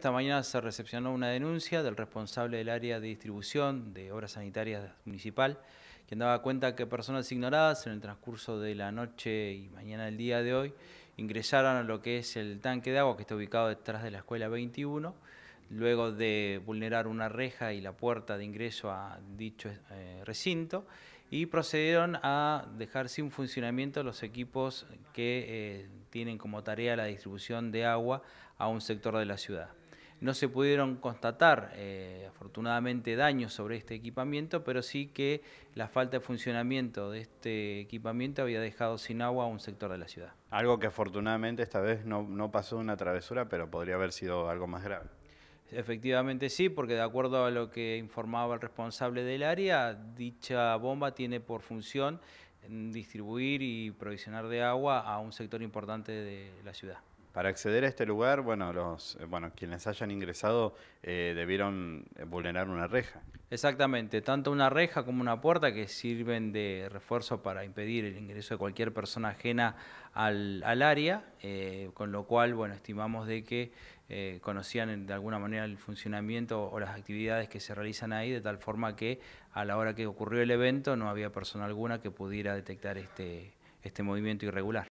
Esta mañana se recepcionó una denuncia del responsable del área de distribución de obras sanitarias municipal, quien daba cuenta que personas ignoradas en el transcurso de la noche y mañana del día de hoy ingresaron a lo que es el tanque de agua que está ubicado detrás de la escuela 21, luego de vulnerar una reja y la puerta de ingreso a dicho eh, recinto y procedieron a dejar sin funcionamiento los equipos que eh, tienen como tarea la distribución de agua a un sector de la ciudad. No se pudieron constatar, eh, afortunadamente, daños sobre este equipamiento, pero sí que la falta de funcionamiento de este equipamiento había dejado sin agua a un sector de la ciudad. Algo que afortunadamente esta vez no, no pasó una travesura, pero podría haber sido algo más grave. Efectivamente sí, porque de acuerdo a lo que informaba el responsable del área, dicha bomba tiene por función distribuir y provisionar de agua a un sector importante de la ciudad. Para acceder a este lugar, bueno, los, eh, bueno quienes hayan ingresado eh, debieron eh, vulnerar una reja. Exactamente, tanto una reja como una puerta que sirven de refuerzo para impedir el ingreso de cualquier persona ajena al, área, con lo cual, bueno, estimamos de que conocían de alguna manera el funcionamiento o las actividades que se realizan ahí, de tal forma que a la hora que ocurrió el evento no había persona alguna que pudiera detectar este, este movimiento irregular.